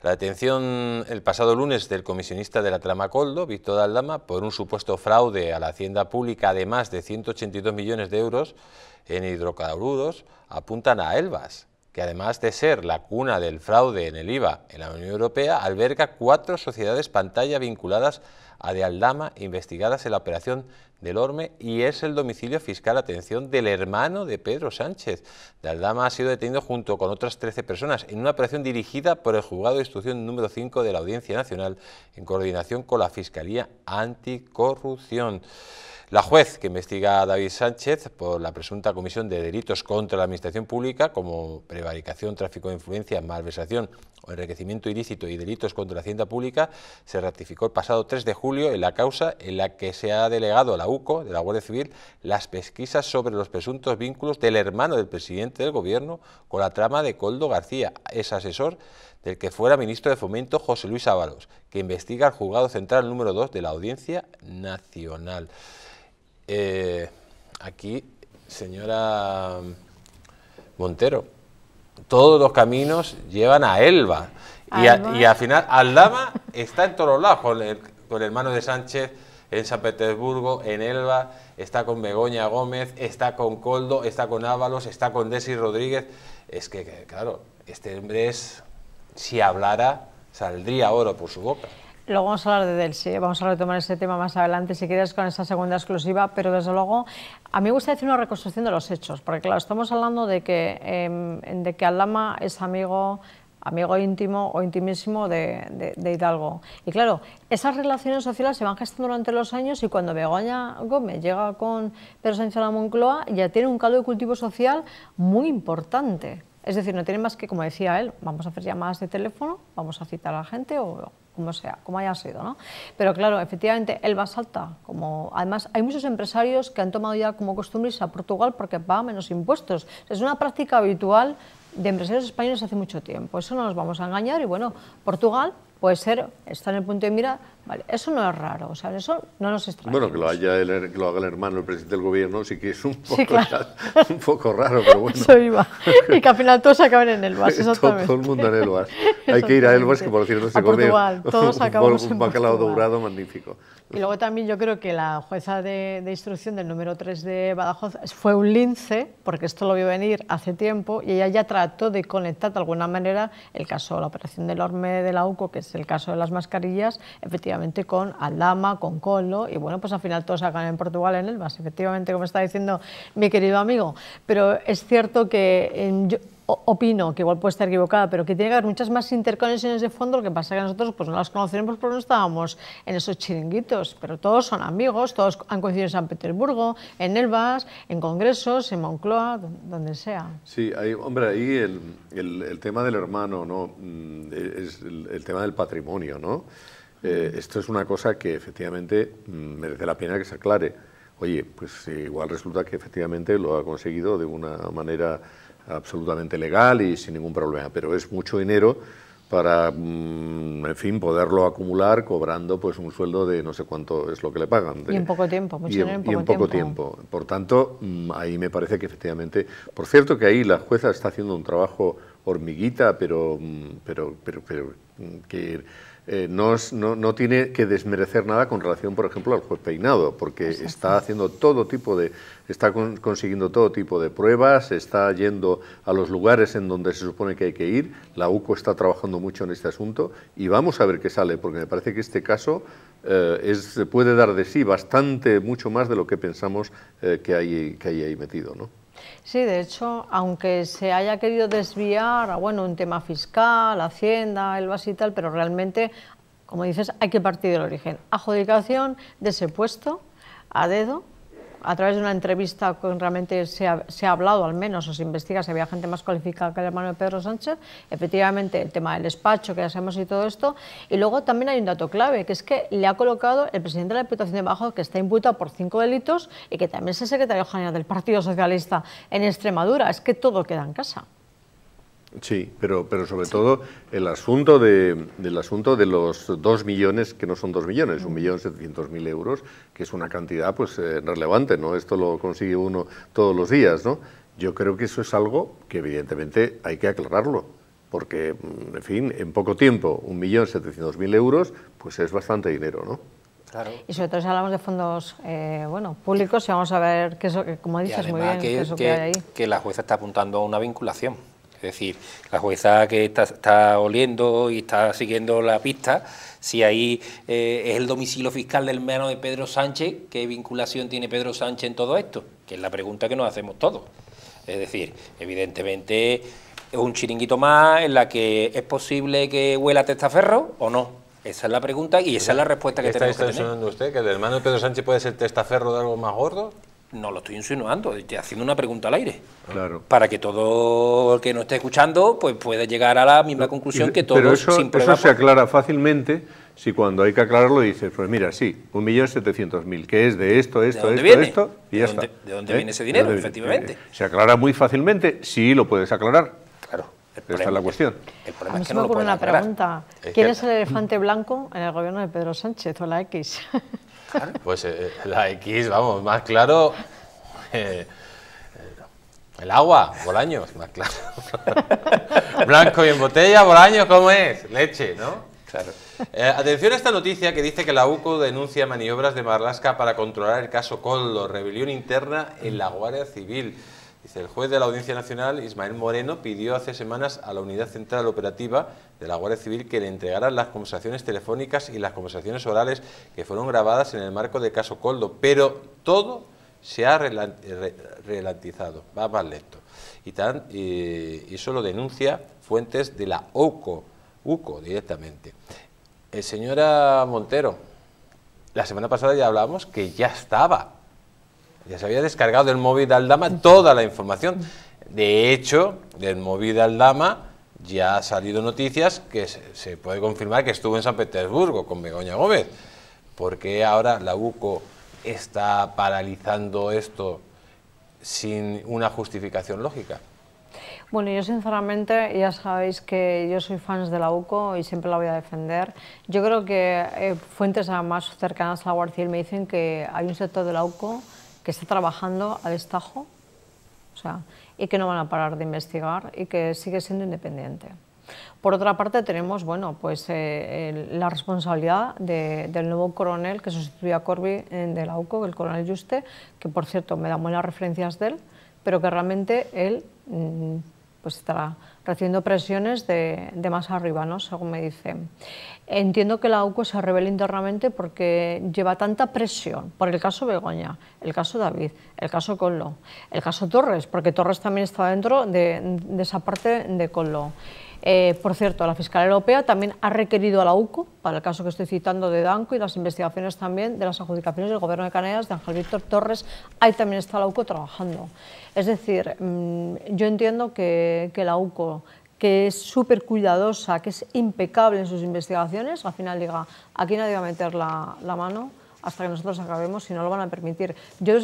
La detención el pasado lunes del comisionista de la trama Coldo, Víctor Aldama, por un supuesto fraude a la hacienda pública de más de 182 millones de euros en hidrocarburos, apuntan a Elvas, que además de ser la cuna del fraude en el IVA en la Unión Europea, alberga cuatro sociedades pantalla vinculadas a De Aldama, investigadas en la operación del Orme, y es el domicilio fiscal, atención, del hermano de Pedro Sánchez. De Aldama ha sido detenido junto con otras 13 personas en una operación dirigida por el juzgado de instrucción número 5 de la Audiencia Nacional en coordinación con la Fiscalía Anticorrupción. La juez que investiga a David Sánchez por la presunta comisión de delitos contra la Administración Pública, como prevaricación, tráfico de influencia, malversación o enriquecimiento ilícito y delitos contra la Hacienda Pública, se ratificó el pasado 3 de julio en la causa en la que se ha delegado a la UCO, de la Guardia Civil, las pesquisas sobre los presuntos vínculos del hermano del presidente del Gobierno con la trama de Coldo García, ex asesor del que fuera ministro de Fomento José Luis Ábalos, que investiga al juzgado central número 2 de la Audiencia Nacional. Eh, aquí, señora Montero, todos los caminos llevan a Elba. Y, al final, Aldama está en todos lados, con el, hermano de Sánchez en San Petersburgo, en Elba, está con Begoña Gómez, está con Coldo, está con Ábalos, está con Desi Rodríguez. Es que, que claro, este hombre es, si hablara, saldría oro por su boca. Luego vamos a hablar de Delsi, ¿eh? vamos a retomar ese tema más adelante, si quieres, con esa segunda exclusiva, pero desde luego a mí me gusta decir una reconstrucción de los hechos, porque claro, estamos hablando de que, em, de que Alama es amigo amigo íntimo o intimísimo de, Hidalgo. Y claro, esas relaciones sociales se van gestando durante los años y cuando Begoña Gómez llega con Pedro Sánchez a la Moncloa ya tiene un caldo de cultivo social muy importante. Es decir, no tiene más que, como decía él, vamos a hacer llamadas de teléfono, vamos a citar a la gente o como sea, como haya sido, ¿no? Pero claro, efectivamente, el Basalta, como además hay muchos empresarios que han tomado ya como costumbre irse a Portugal porque paga menos impuestos. Es una práctica habitual de empresarios españoles hace mucho tiempo, eso no nos vamos a engañar y bueno, Portugal puede ser, está en el punto de mira Vale, eso no es raro, o sea, eso no nos extraña. Bueno, que lo, haya el, que lo haga el hermano el presidente del gobierno sí que es un poco, un poco raro, pero bueno. Eso iba. Y que al final todos acaben en el VAS, Todo, el mundo en el Hay que ir a Elbas, que por cierto se come todos acabamos un, un bacalao dorado magnífico. Y luego también yo creo que la jueza de, de, instrucción del número 3 de Badajoz fue un lince, porque esto lo vio venir hace tiempo, y ella ya trató de conectar de alguna manera el caso, la operación del Orme de la UCO, que es el caso de las mascarillas, efectivamente con Aldama, con Collo y bueno, pues al final todos acaban en Portugal, en Elvas, efectivamente, como está diciendo mi querido amigo. Pero es cierto que eh, yo opino, que igual puede estar equivocada, pero que tiene que haber muchas más interconexiones de fondo, lo que pasa es que nosotros pues, no las conocemos porque no estábamos en esos chiringuitos, pero todos son amigos, todos han coincidido en San Petersburgo, en Elvas, en congresos, en Moncloa, donde sea. Sí, hombre, ahí el, tema del hermano, ¿no? Mm, es el, el tema del patrimonio, ¿no? Eh, esto es una cosa que efectivamente mm, merece la pena que se aclare. Oye, pues eh, igual resulta que efectivamente lo ha conseguido de una manera absolutamente legal y sin ningún problema, pero es mucho dinero para, mm, en fin, poderlo acumular cobrando pues un sueldo de no sé cuánto es lo que le pagan. y en poco tiempo, mucho pues, y en, poco, tiempo. Por tanto, mm, ahí me parece que efectivamente, por cierto que ahí la jueza está haciendo un trabajo hormiguita, pero, pero, pero, pero que eh, no, no, tiene que desmerecer nada con relación, por ejemplo, al juez peinado, porque está haciendo todo tipo de, está consiguiendo todo tipo de pruebas, está yendo a los lugares en donde se supone que hay que ir. La UCO está trabajando mucho en este asunto y vamos a ver qué sale, porque me parece que este caso eh, puede dar de sí bastante, mucho más de lo que pensamos eh, que, hay, que ahí metido, ¿no? Sí, de hecho, aunque se haya querido desviar a bueno, un tema fiscal, Hacienda, el vas y tal, pero realmente, como dices, hay que partir del origen. Adjudicación de ese puesto a dedo a través de una entrevista que realmente se ha, hablado, al menos, o se investiga si había gente más cualificada que el hermano de Pedro Sánchez, efectivamente el tema del despacho, que ya sabemos y todo esto, y luego también hay un dato clave, que es que le ha colocado el presidente de la Diputación de Bajo, que está imputado por cinco delitos y que también es el secretario general del Partido Socialista en Extremadura, es que todo queda en casa. Sí, pero, pero sobre todo el asunto, de, del asunto de los dos millones, que no son dos millones, un millón setecientos mil euros, que es una cantidad pues eh, relevante, ¿no? Esto lo consigue uno todos los días, ¿no? Yo creo que eso es algo que evidentemente hay que aclararlo, porque, mm, en fin, en poco tiempo, un millón setecientos mil euros, pues es bastante dinero, ¿no? Y sobre todo si hablamos de fondos eh, bueno, públicos, y vamos a ver, qué como dices muy bien, que, que la jueza está apuntando a una vinculación. Es decir, la jueza que está, oliendo y está siguiendo la pista, si ahí eh, es el domicilio fiscal del hermano de Pedro Sánchez, ¿qué vinculación tiene Pedro Sánchez en todo esto? Que es la pregunta que nos hacemos todos. Es decir, evidentemente es un chiringuito más en la que es posible que huela testaferro o no. Esa es la pregunta y esa es la respuesta que tenemos que tener. ¿Está usted que el hermano de Pedro Sánchez puede ser testaferro de algo más gordo? No lo estoy insinuando, estoy haciendo una pregunta al aire. Claro. Para que todo el que nos esté escuchando pues pueda llegar a la misma conclusión que todos. Pero eso, sin eso se pues. aclara fácilmente si cuando hay que aclararlo dices, pues mira, sí, 1.700.000, que es de esto, esto, esto, esto, y ya ¿De dónde, está. ¿De dónde ¿eh? viene ese dinero, efectivamente? Eh, se aclara muy fácilmente, sí lo puedes aclarar. Claro. es la cuestión. El, problema es una pregunta. ¿Quién es el elefante blanco en el gobierno de Pedro Sánchez o la X? Pues eh, eh, la X, vamos, más claro. Eh, el agua, Bolaños, más claro. Blanco y en botella, Bolaños, ¿cómo es? Leche, ¿no? Claro. atención a esta noticia que dice que la UCO denuncia maniobras de Marlasca para controlar el caso Coldo, rebelión interna en la Guardia Civil. Dice, el juez de la Audiencia Nacional, Ismael Moreno, pidió hace semanas a la Unidad Central Operativa de la Guardia Civil que le entregaran las conversaciones telefónicas y las conversaciones orales que fueron grabadas en el marco del caso Coldo, pero todo se ha ralentizado, va más lento. Y, tan, y, lo denuncia fuentes de la OCO, UCO directamente. Eh, señora Montero, la semana pasada ya hablamos que ya estaba ya se había descargado del móvil de Aldama toda la información. De hecho, del móvil de Aldama ya ha salido noticias que se puede confirmar que estuvo en San Petersburgo con Begoña Gómez. porque ahora la UCO está paralizando esto sin una justificación lógica? Bueno, yo sinceramente ya sabéis que yo soy fans de la UCO y siempre la voy a defender. Yo creo que eh, fuentes más cercanas a la Guardia me dicen que hay un sector de la UCO que está trabajando a destajo o sea, y que no van a parar de investigar y que sigue siendo independiente. Por otra parte tenemos bueno, pues, eh, la responsabilidad del nuevo coronel que sustituye a Corby en, de la UCO, el coronel Juste, que por cierto me da buenas referencias de él, pero que realmente él mm, pues estará recibiendo presiones de, de, más arriba, ¿no? según me dice. Entiendo que la UCO se revela internamente porque lleva tanta presión por el caso Begoña, el caso David, el caso Collo, el caso Torres, porque Torres también estaba dentro de, de esa parte de Collo. Eh, por cierto, la Fiscalía Europea también ha requerido a la UCO, para el caso que estoy citando de Danco y las investigaciones también de las adjudicaciones del Gobierno de Canarias, de Ángel Víctor Torres, ahí también está la UCO trabajando. Es decir, mm, yo entiendo que, la UCO que es súper cuidadosa, que es impecable en sus investigaciones, al final diga, aquí nadie va a meter la mano hasta que nosotros acabemos si no lo van a permitir. Yo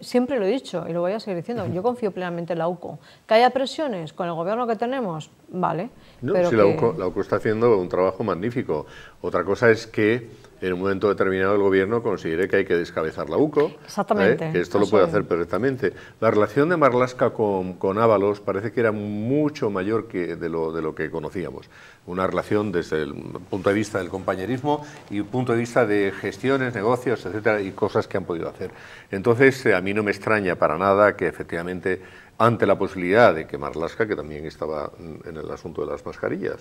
siempre lo he dicho y lo voy a seguir diciendo, yo confío plenamente en la UCO. ¿Que haya presiones con el gobierno que tenemos? Vale. pero la UCO está haciendo un trabajo magnífico. Otra cosa es que en un momento determinado el gobierno considere que hay que descabezar la UCO. ¿eh? Exactamente. Que esto lo puede hacer perfectamente. La relación de Marlasca con, Ábalos parece que era mucho mayor que de lo, de lo que conocíamos. Una relación desde el punto de vista del compañerismo y punto de vista de gestiones, negocios, etcétera, y cosas que han podido hacer. Entonces, eh, a mí no me extraña para nada que efectivamente ante la posibilidad de que Marlaska, que también estaba en el asunto de las mascarillas,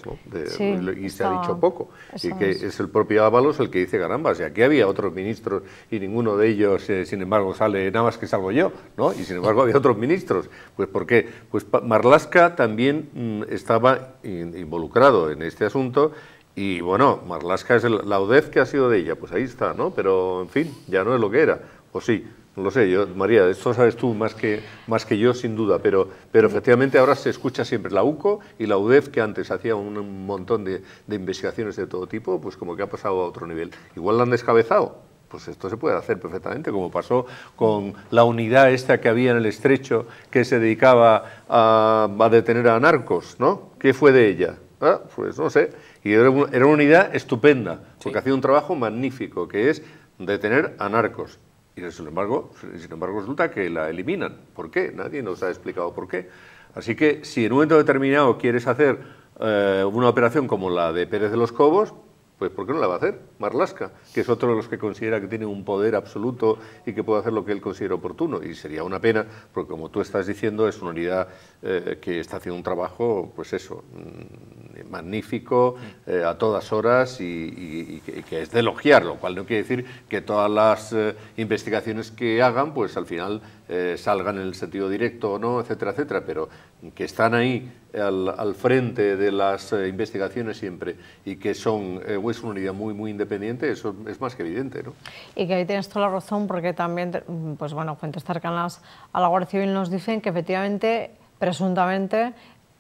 y se ha dicho poco, y que es. el propio Ábalos el que dice caramba, y aquí había otros ministros y ninguno de ellos, eh, sin embargo, sale nada más que salgo yo, ¿no? y sin embargo había otros ministros. Pues ¿por qué? Pues Marlaska también mm, estaba involucrado en este asunto y bueno, Marlaska es la que ha sido de ella, pues ahí está, ¿no? Pero en fin, ya no es lo que era, o sí. No lo sé, yo, María, esto sabes tú más que, más que yo, sin duda, pero, pero efectivamente ahora se escucha siempre la UCO y la UDEF, que antes hacía un montón de, investigaciones de todo tipo, pues como que ha pasado a otro nivel. Igual la han descabezado, pues esto se puede hacer perfectamente, como pasó con la unidad esta que había en el estrecho que se dedicaba a, detener a narcos, ¿no? ¿Qué fue de ella? Ah, pues no sé. Y era, una unidad estupenda, porque hacía un trabajo magnífico, que es detener a narcos. Y sin embargo, sin embargo resulta que la eliminan. ¿Por qué? Nadie nos ha explicado por qué. Así que si en un momento determinado quieres hacer eh, una operación como la de Pérez de los Cobos, pues ¿por qué no la va a hacer? Marlaska, que es otro de los que considera que tiene un poder absoluto y que puede hacer lo que él considera oportuno. Y sería una pena, porque como tú estás diciendo, es una unidad eh, que está haciendo un trabajo, pues eso, mm, magnífico, eh, a todas horas y, que, es de elogiar, lo cual no quiere decir que todas las eh, investigaciones que hagan, pues al final eh, salgan en el sentido directo o no, etcétera, etcétera, pero que están ahí al, frente de las eh, investigaciones siempre y que son eh, es una unidad muy, muy independiente, eso es más que evidente. ¿no? Y que ahí tienes toda la razón porque también, mm, pues bueno, fuentes cercanas a la Guardia Civil nos dicen que efectivamente, presuntamente,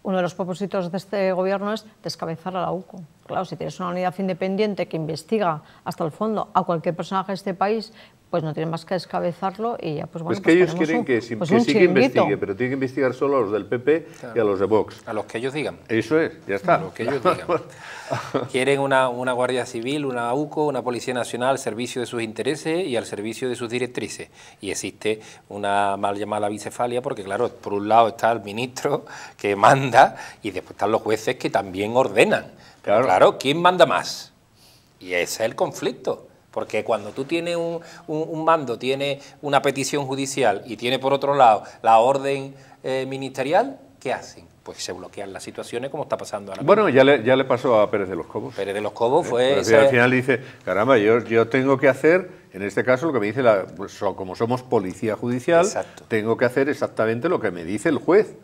uno de los propósitos de este gobierno es descabezar a la UCO. Claro, si tienes una unidad independiente que investiga hasta el fondo a cualquier personaje de este país, pues no tienen más que descabezarlo y ya, pues bueno, Es que pues ellos quieren que, ellos pues quieren que sí que investigue, pero tiene que investigar solo a los del PP y a los de Vox. A los que ellos digan. Eso es, ya está. A los que ellos digan. quieren una, Guardia Civil, una UCO, una Policía Nacional al servicio de sus intereses y al servicio de sus directrices. Y existe una mal llamada bicefalia porque, claro, por un lado está el ministro que manda y después están los jueces que también ordenan. claro ¿quién manda más? Y ese es el conflicto. Porque cuando tú tienes un, un, mando, tiene una petición judicial y tiene por otro lado la orden eh, ministerial, ¿qué hacen? Pues se bloquean las situaciones como está pasando ahora. Bueno, ya le, ya le pasó a Pérez de los Cobos. Pérez de los Cobos eh, fue... Al final dice, caramba, yo, yo tengo que hacer en este caso, lo que me dice, la, pues, como somos policía judicial, tengo que hacer exactamente lo que me dice el juez.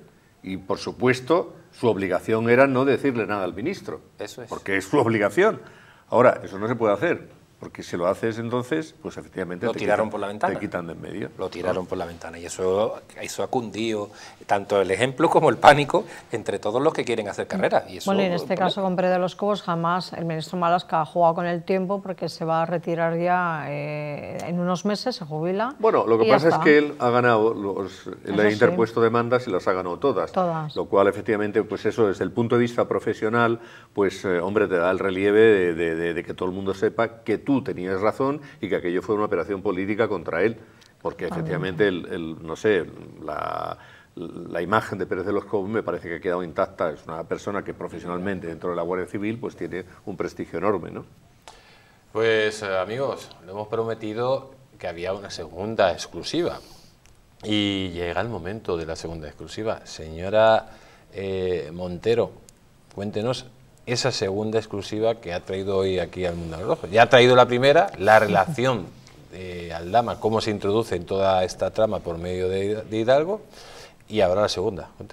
Y, por supuesto, su obligación era no decirle nada al ministro. Eso es. Porque es su obligación. Ahora, eso no se puede hacer. Porque si lo haces entonces, pues efectivamente lo te tiraron quitan, por la ventana. Te quitan de en medio. Lo tiraron por la ventana y eso, eso ha cundido tanto el ejemplo como el pánico entre todos los que quieren hacer carrera. Y eso, bueno, en este caso con Pérez de los Cobos jamás el ministro Malasca ha jugado con el tiempo porque se va a retirar ya eh, en unos meses, se jubila. Bueno, lo que pasa es que él ha ganado, los, ha interpuesto demandas y las ha ganado todas, todas. Lo cual efectivamente, pues eso desde el punto de vista profesional, pues eh, hombre, te da el relieve de, que todo el mundo sepa que tú tenías razón y que aquello fue una operación política contra él, porque efectivamente, el, no sé, la, imagen de Pérez de los Cobos me parece que ha quedado intacta. Es una persona que profesionalmente dentro de la Guardia Civil pues tiene un prestigio enorme, ¿no? Pues eh, amigos, le hemos prometido que había una segunda exclusiva y llega el momento de la segunda exclusiva. Señora eh, Montero, cuéntenos esa segunda exclusiva que ha traído hoy aquí al Mundo de los Rojos. Ya ha traído la primera, la relación al Dama, cómo se introduce en toda esta trama por medio de, Hidalgo, y ahora la segunda. por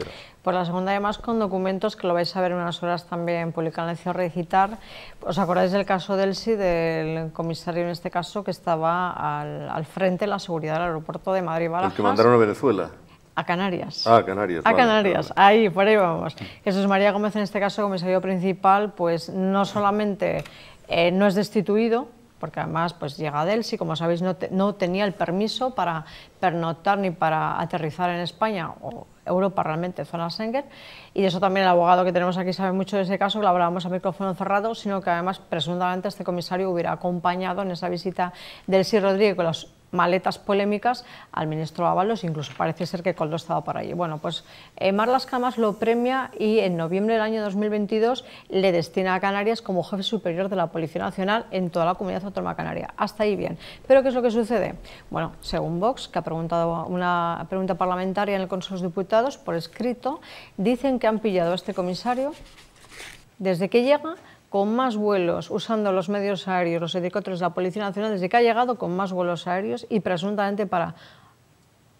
Pues la segunda, además, con documentos que lo vais a ver en unas horas también publicado en Recitar. ¿Os acordáis del caso del sí, del comisario en este caso, que estaba al, frente de la seguridad del aeropuerto de madrid que mandaron a Venezuela. Ah, a Canarias. a Canarias. A Canarias, ahí, por ahí vamos. Jesús María Gómez, en este caso, comisario principal, pues no solamente eh, no es destituido, porque además pues llega a él, como sabéis no, no, tenía el permiso para pernoctar ni para aterrizar en España o Europa realmente, zona Schengen, y de eso también el abogado que tenemos aquí sabe mucho de ese caso, lo hablábamos a micrófono cerrado, sino que además presuntamente este comisario hubiera acompañado en esa visita del Rodríguez los maletas polémicas al ministro Ábalos, incluso parece ser que Coldo estaba por allí. Bueno, pues eh, Mar Las Camas lo premia y en noviembre del año 2022 le destina a Canarias como jefe superior de la Policía Nacional en toda la comunidad autónoma canaria. Hasta ahí bien. Pero ¿qué es lo que sucede? Bueno, según Vox, que ha preguntado una pregunta parlamentaria en el Consejo de Diputados por escrito, dicen que han pillado a este comisario desde que llega con más vuelos usando los medios aéreos, los helicópteros de la Policía Nacional, desde que ha llegado con más vuelos aéreos y presuntamente para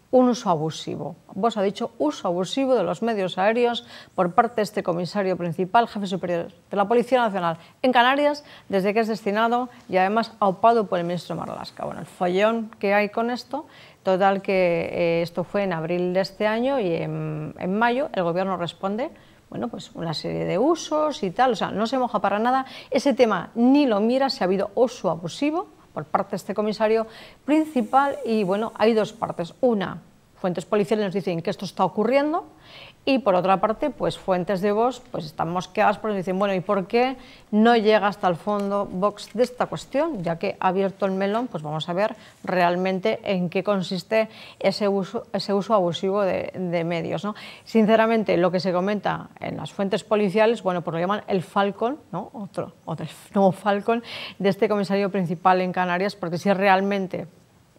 un uso abusivo. Vos ha dicho uso abusivo de los medios aéreos por parte de este comisario principal, jefe superior de la Policía Nacional en Canarias, desde que es destinado y además aupado por el ministro Marlasca. Bueno, el follón que hay con esto, total que eh, esto fue en abril de este año y en mayo el gobierno responde bueno, pues una serie de usos y tal, o sea, no se moja para nada. Ese tema ni lo mira si ha habido uso abusivo por parte de este comisario principal y bueno, hay dos partes. Una, fuentes policiales nos dicen que esto está ocurriendo y por otra parte, pues fuentes de voz pues están mosqueadas porque dicen, bueno, ¿y por qué no llega hasta el fondo Vox de esta cuestión? Ya que ha abierto el melón, pues vamos a ver realmente en qué consiste ese uso, ese uso abusivo de, medios. ¿no? Sinceramente, lo que se comenta en las fuentes policiales, bueno, pues lo llaman el Falcon, ¿no? otro, otro nuevo Falcon de este comisario principal en Canarias, porque si realmente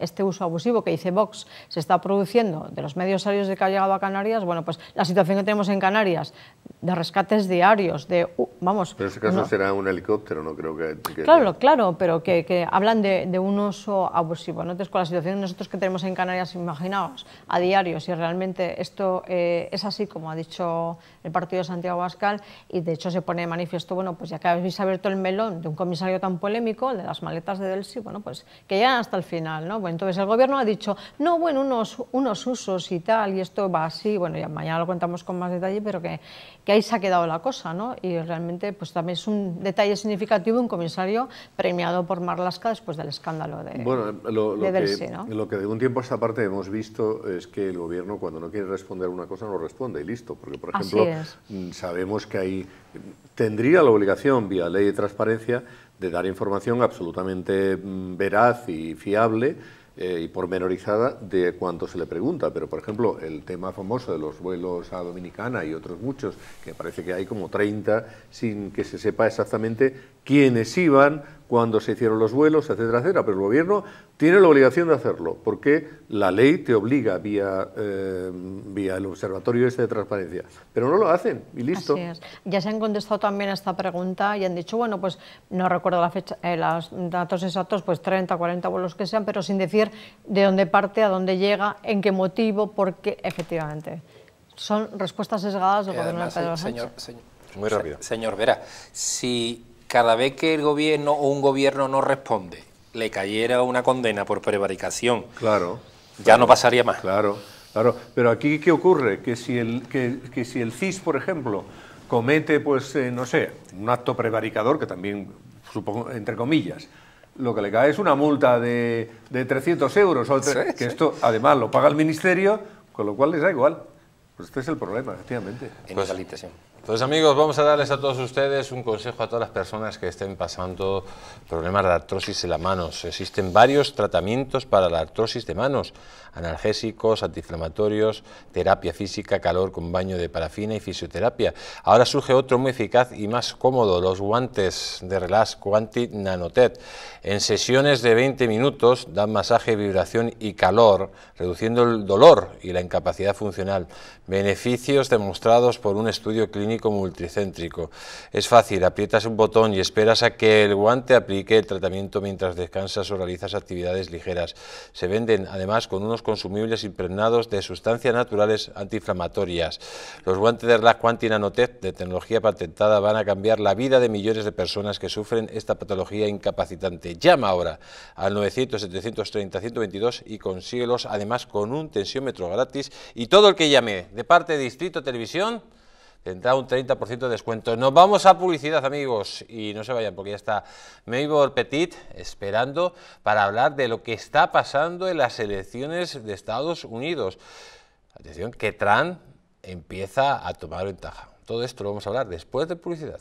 este uso abusivo que dice Vox se está produciendo de los medios aéreos de que ha llegado a Canarias, bueno, pues la situación que tenemos en Canarias, de rescates diarios, de, vamos... Pero en ese caso será un helicóptero, no creo que... claro, claro, pero que, que hablan de, de, un uso abusivo, ¿no? Entonces, con la situación nosotros que tenemos en Canarias, imaginaos, a diario, si realmente esto eh, es así, como ha dicho el partido de Santiago pascal y de hecho se pone de manifiesto, bueno, pues ya que habéis abierto el melón de un comisario tan polémico, de las maletas de Delsi, bueno, pues que llegan hasta el final, ¿no? Entonces el gobierno ha dicho, no, bueno, unos, usos y tal, y esto va así, bueno, ya mañana lo contamos con más detalle, pero que, ahí se ha quedado la cosa, ¿no? Y realmente pues también es un detalle significativo un comisario premiado por Marlaska después del escándalo de, bueno, lo, lo que, Lo que de un tiempo a esta parte hemos visto es que el gobierno cuando no quiere responder a una cosa no responde y listo, porque por ejemplo mm, sabemos que ahí tendría la obligación vía ley de transparencia de dar información absolutamente mm, veraz y fiable eh, y pormenorizada de cuánto se le pregunta. Pero, por ejemplo, el tema famoso de los vuelos a Dominicana y otros muchos, que parece que hay como 30 sin que se sepa exactamente quiénes iban, cuándo se hicieron los vuelos, etcétera, etcétera. Pero el gobierno tiene la obligación de hacerlo, porque la ley te obliga vía, eh, vía el Observatorio este de Transparencia. Pero no lo hacen y listo. Ya se han contestado también a esta pregunta y han dicho, bueno, pues no recuerdo la fecha, eh, los datos exactos, pues 30, 40 vuelos que sean, pero sin decir de dónde parte, a dónde llega, en qué motivo, porque efectivamente. Son respuestas sesgadas del gobierno de la eh, Señor, señor, Muy rápido. señor Vera, si cada vez que el gobierno o un gobierno no responde, le cayera una condena por prevaricación, claro, ya no pasaría más. Claro, claro. Pero aquí, ¿qué ocurre? Que si el, que, si el CIS, por ejemplo, comete, pues, eh, no sé, un acto prevaricador, que también, supongo, entre comillas, lo que le cae es una multa de, de 300 euros, o que esto además lo paga el ministerio, con lo cual les da igual. Pues este es el problema, efectivamente. En entonces pues amigos, vamos a darles a todos ustedes un consejo a todas las personas que estén pasando problemas de artrosis en las manos. Existen varios tratamientos para la artrosis de manos, analgésicos, antiinflamatorios, terapia física, calor con baño de parafina y fisioterapia. Ahora surge otro muy eficaz y más cómodo, los guantes de Relax Quanti Nanotet. En sesiones de 20 minutos dan masaje, vibración y calor, reduciendo el dolor y la incapacidad funcional. Beneficios demostrados por un estudio clínico multicéntrico. Es fácil, aprietas un botón y esperas a que el guante aplique el tratamiento mientras descansas o realizas actividades ligeras. Se venden además con unos consumibles impregnados de sustancias naturales antiinflamatorias. Los guantes de la Quanti Nanotech de tecnología patentada van a cambiar la vida de millones de personas que sufren esta patología incapacitante. Llama ahora al 900-730-122 y consíguelos además con un tensiómetro gratis y todo el que llame de parte de Distrito Televisión tendrá un 30% de descuento. Nos vamos a publicidad, amigos, y no se vayan porque ya está Maybor Petit esperando para hablar de lo que está pasando en las elecciones de Estados Unidos. Atención, que Trump empieza a tomar ventaja. Todo esto lo vamos a hablar después de publicidad.